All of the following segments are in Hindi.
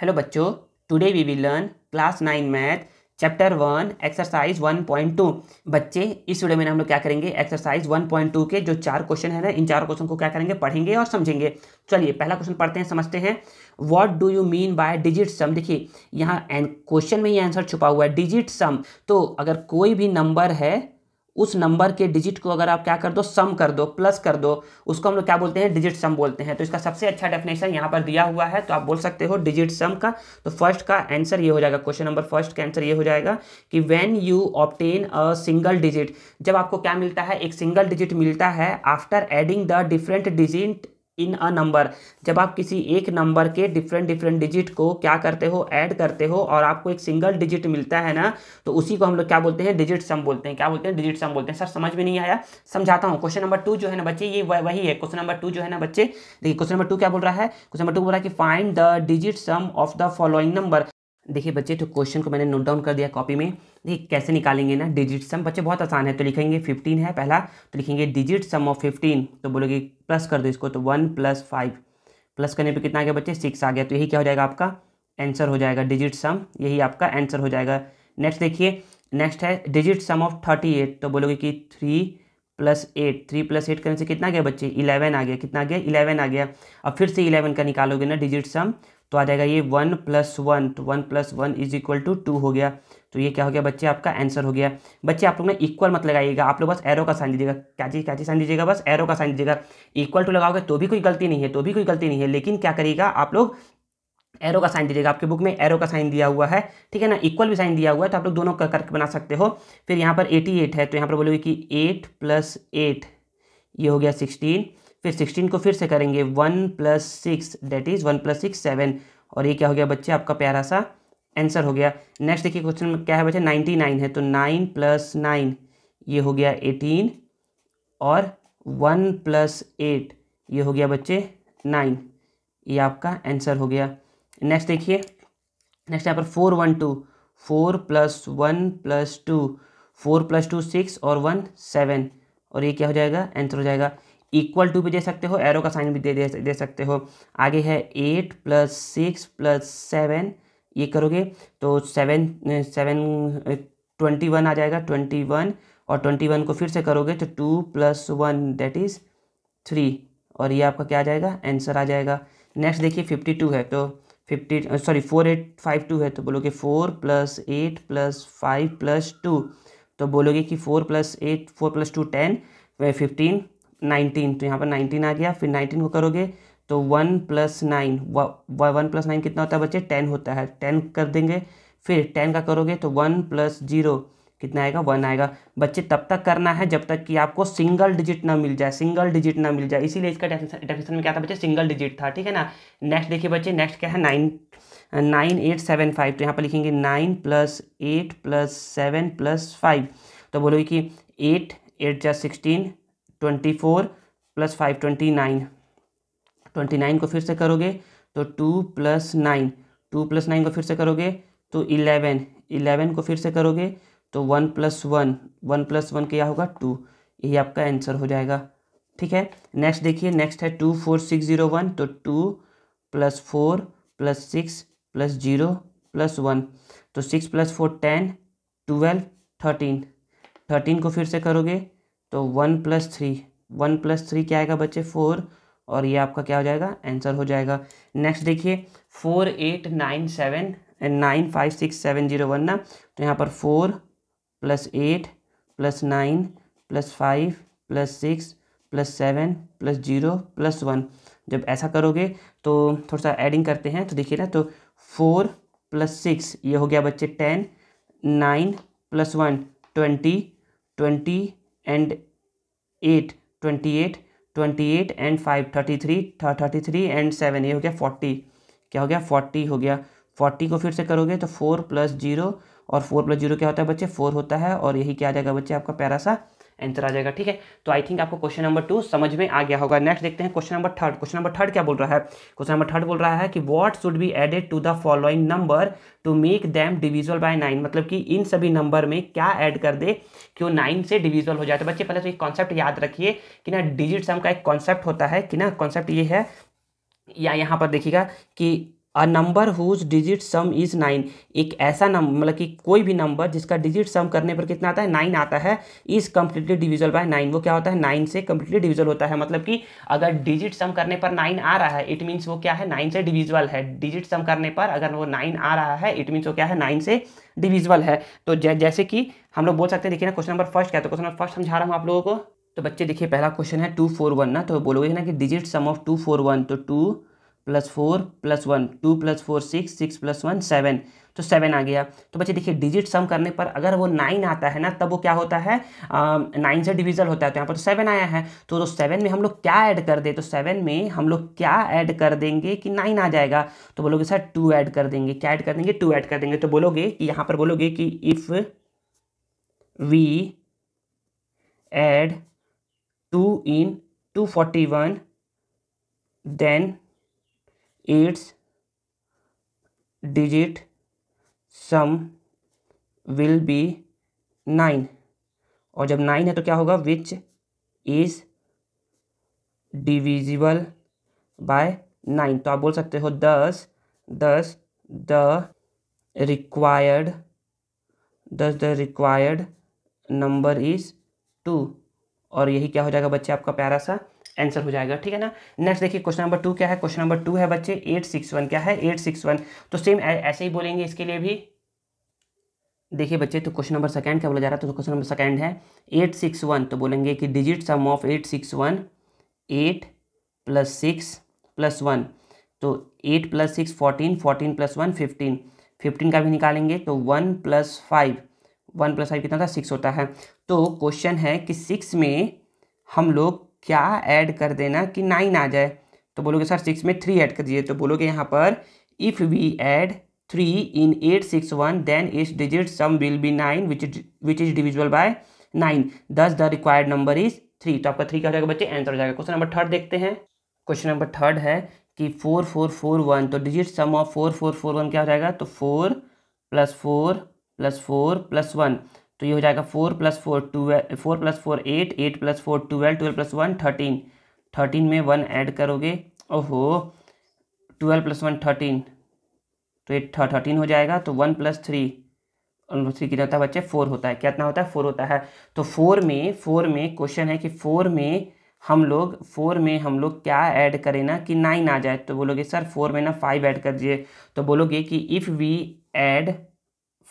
हेलो बच्चों today we will learn class nine math chapter one exercise one point two बच्चे इस वीडियो में हम लोग क्या करेंगे एक्सरसाइज वन पॉइंट टू के जो चार क्वेश्चन है ना इन चार क्वेश्चन को क्या करेंगे पढ़ेंगे और समझेंगे चलिए पहला क्वेश्चन पढ़ते हैं समझते हैं what do you mean by digit sum देखिए यहाँ क्वेश्चन में ही आंसर छुपा हुआ है डिजिट सम तो अगर कोई भी नंबर है उस नंबर के डिजिट को अगर आप क्या कर दो सम कर दो प्लस कर दो उसको हम लोग क्या बोलते हैं डिजिट सम बोलते हैं तो इसका सबसे अच्छा डेफिनेशन यहाँ पर दिया हुआ है तो आप बोल सकते हो डिजिट सम का तो फर्स्ट का आंसर ये हो जाएगा क्वेश्चन नंबर फर्स्ट का आंसर ये हो जाएगा कि when you obtain a single digit जब आपको क्या मिलता है एक सिंगल डिजिट मिलता है after adding the different digit in a number जब आप किसी एक नंबर के डिफरेंट डिफरेंट डिजिट को क्या करते हो ऐड करते हो और आपको एक सिंगल डिजिट मिलता है ना तो उसी को हम लोग क्या बोलते हैं डिजिट सम बोलते हैं क्या बोलते हैं डिजिट सम बोलते हैं सर समझ में नहीं आया समझाता हूँ क्वेश्चन नंबर टू जो है ना बच्चे ये वही है क्वेश्चन नंबर टू जो है ना बच्चे देखिए क्वेश्चन नंबर टू क्या बोल रहा है क्वेश्चन नंबर टू बोल रहा है कि find the digit sum of the following number देखिए बच्चे तो क्वेश्चन को मैंने नोट डाउन कर दिया कॉपी में देखिए कैसे निकालेंगे ना डिजिट सम बच्चे बहुत आसान है तो लिखेंगे फिफ्टीन है पहला तो लिखेंगे डिजिट सम ऑफ फिफ्टीन तो बोलोगे प्लस कर दो इसको तो वन प्लस फाइव प्लस करने पे कितना आ गया बच्चे सिक्स आ गया तो यही क्या हो जाएगा आपका आंसर हो जाएगा डिजिट सम यही आपका आंसर हो जाएगा नेक्स्ट देखिए नेक्स्ट है digit sum of thirty eight तो बोलोगे कि three plus eight three plus eight करने से कितना गया बच्चे इलेवन आ गया कितना गया इलेवन आ गया अब फिर से इलेवन का निकालोगे ना डिजिट सम तो आ जाएगा ये वन प्लस वन तो one plus one is equal to two हो गया तो ये क्या हो गया बच्चे आपका आंसर हो गया बच्चे आप लोग ने इक्वल मत लगाइएगा आप लोग बस एरो का साइन दीजिएगा क्या चीज़ क्या चीज़ साइन दीजिएगा बस एरो का साइन दीजिएगा इक्वल टू लगाओगे तो भी कोई गलती नहीं है तो भी कोई गलती नहीं है लेकिन क्या करिएगा आप लोग एरो का साइन दीजिएगा आपके बुक में एरो का साइन दिया हुआ है ठीक है ना इक्वल भी साइन दिया हुआ है तो आप लोग दोनों करके कर बना सकते हो फिर यहाँ पर एटी एट है तो यहाँ पर बोलोगे कि एट प्लस एट ये हो गया सिक्सटीन फिर सिक्सटीन को फिर से करेंगे one plus six that is one plus six seven और ये क्या हो गया बच्चे आपका प्यारा सा आंसर हो गया नेक्स्ट देखिए क्वेश्चन में क्या है बच्चे नाइन्टी नाइन है तो नाइन प्लस नाइन ये हो गया एटीन और वन प्लस एट ये हो गया बच्चे नाइन ये आपका आंसर हो गया नेक्स्ट देखिए नेक्स्ट यहाँ पर four one two four plus one plus two four plus two six और वन सेवन और ये क्या हो जाएगा आंसर हो जाएगा इक्वल टू भी दे सकते हो एरो का साइन भी दे दे, दे सकते हो आगे है eight plus six plus seven ये करोगे तो सेवन सेवन ट्वेंटी वन आ जाएगा ट्वेंटी वन और ट्वेंटी वन को फिर से करोगे तो two plus one that is three और ये आपका क्या आ जाएगा आंसर आ जाएगा नेक्स्ट देखिए फिफ्टी टू है तो fifty sorry four eight five two है तो बोलोगे four plus eight plus five plus two तो बोलोगे कि four plus eight four plus two ten fifteen nineteen तो यहाँ पर नाइनटीन आ गया फिर नाइनटीन को करोगे तो one plus nine one plus nine कितना होता है बच्चे टेन होता है टेन कर देंगे फिर टेन का करोगे तो वन प्लस जीरो कितना आएगा वन आएगा बच्चे तब तक करना है जब तक कि आपको सिंगल डिजिट ना मिल जाए सिंगल डिजिट ना मिल जाए इसीलिए इसका डेफिनेशन में क्या था बच्चे सिंगल डिजिट था ठीक है ना नेक्स्ट देखिए बच्चे नेक्स्ट क्या है nine nine eight seven five तो यहाँ पर लिखेंगे nine plus eight plus seven plus five तो बोलोगे कि एट एट जा sixteen twenty four plus five twenty nine twenty nine को फिर से करोगे तो two plus nine two plus nine को फिर से करोगे तो इलेवन इलेवन को फिर से करोगे तो one plus one one plus one क्या होगा टू यही आपका आंसर हो जाएगा ठीक है नेक्स्ट देखिए नेक्स्ट है two four six zero one तो two plus four plus six plus zero plus one तो six plus four ten twelve thirteen thirteen को फिर से करोगे तो one plus three one plus three क्या आएगा बच्चे फोर और ये आपका क्या हो जाएगा आंसर हो जाएगा नेक्स्ट देखिए four eight nine seven nine five six seven zero one ना तो यहाँ पर four plus eight plus nine plus five plus six plus seven plus zero plus one जब ऐसा करोगे तो थोड़ा सा एडिंग करते हैं तो देखिए ना तो फोर प्लस सिक्स ये हो गया बच्चे ten nine plus one twenty twenty and eight twenty eight twenty eight and five thirty three thirty three and seven ये हो गया फोर्टी क्या हो गया फोर्टी हो गया फोर्टी को फिर से करोगे तो फोर प्लस जीरो और फोर प्लस जीरो क्या होता है बच्चे फोर होता है और यही क्या आ जाएगा बच्चे आपका प्यारा सा आंसर आ जाएगा ठीक है तो आई थिंक आपको क्वेश्चन नंबर टू समझ में आ गया होगा नेक्स्ट देखते हैं question number third question number third क्या बोल रहा है क्वेश्चन नंबर थर्ड बोल रहा है कि what should be added to the following number to make them divisible by nine मतलब कि इन सभी नंबर में क्या ऐड कर दे कि वो नाइन से डिविजल हो जाए तो बच्चे पहले तो एक कॉन्सेप्ट याद रखिए कि ना डिजिट सम का एक कॉन्सेप्ट होता है कि ना कॉन्सेप्ट ये है या यहाँ पर देखिएगा कि a number whose digit sum is nine एक ऐसा नंबर मतलब कि कोई भी नंबर जिसका डिजिट सम करने पर कितना आता है नाइन आता है is completely divisible by nine वो क्या होता है नाइन से कम्प्लीटली डिविजल होता है मतलब कि अगर डिजिट सम करने पर नाइन आ रहा है इट मीन्स वो क्या है नाइन से डिविजल है डिजिट सम करने पर अगर वो नाइन आ रहा है इट मीन्स वो क्या है नाइन से डिविजल है तो जै, जैसे कि हम लोग बोल सकते हैं देखिए ना क्वेश्चन नंबर फर्स्ट क्या तो क्वेश्चन नंबर फर्स्ट समझा रहा हूँ आप लोगों को तो बच्चे देखिए पहला क्वेश्चन है टू फोर वन ना तो बोलोगे ना कि digit sum of two four one तो two plus four plus one two plus four six six plus one seven तो सेवन आ गया तो बच्चे देखिए डिजिट सम करने पर अगर वो नाइन आता है ना तब वो क्या होता है नाइन से डिविजल होता है तो यहाँ पर तो सेवन आया है तो तो सेवन में हम लोग क्या ऐड कर दे तो सेवन में हम लोग क्या ऐड कर देंगे कि नाइन आ जाएगा तो बोलोगे सर टू ऐड कर देंगे क्या ऐड कर देंगे टू ऐड कर देंगे तो बोलोगे कि यहाँ पर बोलोगे कि if we add two in two forty one then its digit sum will be nine और जब नाइन है तो क्या होगा which is divisible by nine तो आप बोल सकते हो thus thus the required thus the required number is two और यही क्या हो जाएगा बच्चे आपका प्यारा सा आंसर हो जाएगा ठीक है ना नेक्स्ट देखिए क्वेश्चन नंबर टू क्या है क्वेश्चन नंबर टू है बच्चे एट सिक्स वन क्या है एट सिक्स वन तो सेम ऐसे ही बोलेंगे इसके लिए भी देखिए बच्चे तो क्वेश्चन नंबर सेकंड क्या बोला जा रहा है तो क्वेश्चन नंबर सेकंड है एट सिक्स वन तो बोलेंगे कि digit sum of eight six one eight plus six plus one तो eight plus six fourteen fourteen plus one fifteen fifteen का भी निकालेंगे तो one plus five one plus five कितना था सिक्स होता है तो क्वेश्चन है कि सिक्स में हम लोग क्या ऐड कर देना कि नाइन आ जाए तो बोलोगे सर सिक्स में थ्री ऐड कर दीजिए तो बोलोगे यहाँ पर if we add three in eight six one then this digit sum will be nine which which is divisible by nine thus the required number is three तो आपका थ्री क्या हो जाएगा बच्चे आंसर हो जाएगा क्वेश्चन नंबर थर्ड देखते हैं क्वेश्चन नंबर थर्ड है कि फोर फोर फोर वन तो digit sum of four four four one क्या हो जाएगा तो four plus four plus four plus one तो ये हो जाएगा four plus four twelve four plus four eight eight plus four twelve twelve plus one thirteen thirteen में वन ऐड करोगे ओहो ट्वेल्व प्लस वन थर्टीन तो ये थर्टीन हो जाएगा तो वन प्लस थ्री थ्री कितना होता है बच्चे फोर होता है कितना होता है फोर होता है तो फोर में फोर में क्वेश्चन है कि फोर में हम लोग फोर में हम लोग क्या ऐड करें ना कि नाइन आ जाए तो बोलोगे सर फोर में ना फाइव ऐड कर दिए तो बोलोगे कि इफ़ वी एड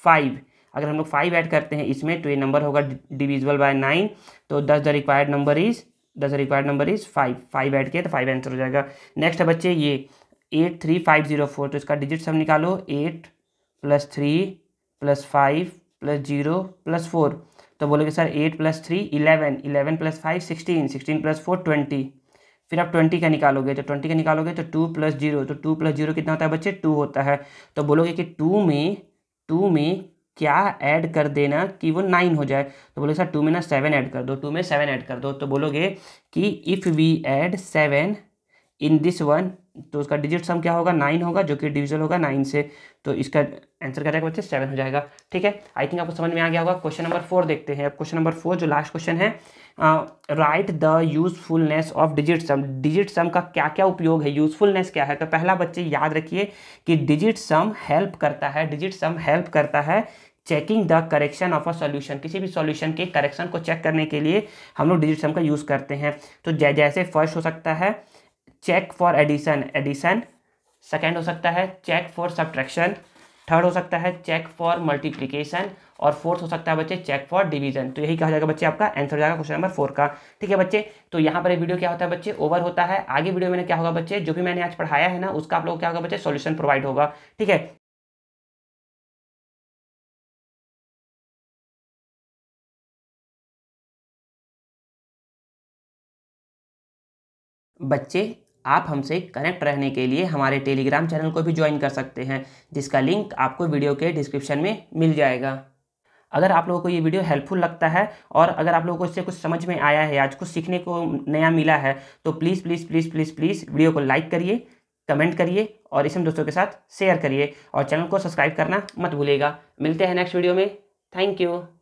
फाइव अगर हम लोग फाइव ऐड करते हैं इसमें तो ये नंबर होगा डिविजल बाय नाइन तो thus the required number is thus required number is five five add किया तो फाइव आंसर हो जाएगा नेक्स्ट है बच्चे ये eight three five zero four तो इसका डिजिट सब निकालो eight plus three plus five plus zero plus four तो बोलोगे sir eight plus three eleven eleven plus five sixteen sixteen plus four twenty फिर आप ट्वेंटी का निकालोगे तो ट्वेंटी का निकालोगे तो टू प्लस जीरो तो टू प्लस जीरो कितना होता है बच्चे टू होता है तो बोलोगे कि टू में टू में क्या ऐड कर देना कि वो नाइन हो जाए तो बोलोगे सर टू में ना सेवन ऐड कर दो टू में सेवन ऐड कर दो तो बोलोगे कि if we add seven in this one तो उसका डिजिट सम क्या होगा नाइन होगा जो कि डिविजल होगा नाइन से तो इसका आंसर क्या जाएगा बच्चे सेवन हो जाएगा ठीक है आई थिंक आपको समझ में आ गया होगा क्वेश्चन नंबर फोर देखते हैं अब क्वेश्चन नंबर फोर जो लास्ट क्वेश्चन है right the usefulness of digit sum digit sum का क्या क्या उपयोग है यूजफुलनेस क्या है तो पहला बच्चे याद रखिए कि डिजिट सम हेल्प करता है डिजिट सम हेल्प करता है checking the correction of a solution किसी भी सॉल्यूशन के करेक्शन को चेक करने के लिए हम लोग डिजिट सम का यूज़ करते हैं तो जैसे फर्स्ट हो सकता है check for addition addition second हो सकता है चेक फॉर सब्ट्रैक्शन थर्ड हो सकता है चेक फॉर मल्टीप्लीकेशन और फोर्थ हो सकता है बच्चे चेक फॉर डिवीजन तो यही कहा जाएगा बच्चे आपका आंसर हो जाएगा क्वेश्चन नंबर फोर का ठीक है बच्चे तो यहाँ पर वीडियो क्या होता है बच्चे ओवर होता है आगे वीडियो में क्या होगा बच्चे जो भी मैंने आज पढ़ाया है ना उसका आप लोग क्या होगा बच्चे सोल्यूशन प्रोवाइड होगा ठीक है बच्चे आप हमसे कनेक्ट रहने के लिए हमारे टेलीग्राम चैनल को भी ज्वाइन कर सकते हैं जिसका लिंक आपको वीडियो के डिस्क्रिप्शन में मिल जाएगा अगर आप लोगों को ये वीडियो हेल्पफुल लगता है और अगर आप लोगों को इससे कुछ समझ में आया है आज कुछ सीखने को नया मिला है तो please please please please please video को लाइक करिए कमेंट करिए और इसमें दोस्तों के साथ शेयर करिए और चैनल को सब्सक्राइब करना मत भूलिएगा मिलते हैं नेक्स्ट वीडियो में थैंक यू